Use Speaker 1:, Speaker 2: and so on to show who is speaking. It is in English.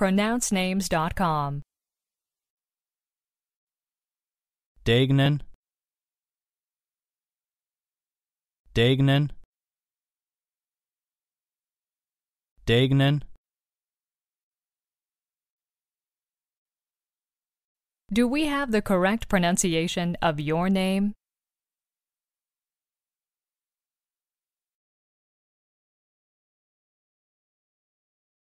Speaker 1: pronouncenames.com.
Speaker 2: Dagnan Dagnan Dagnan
Speaker 1: Do we have the correct pronunciation of your name?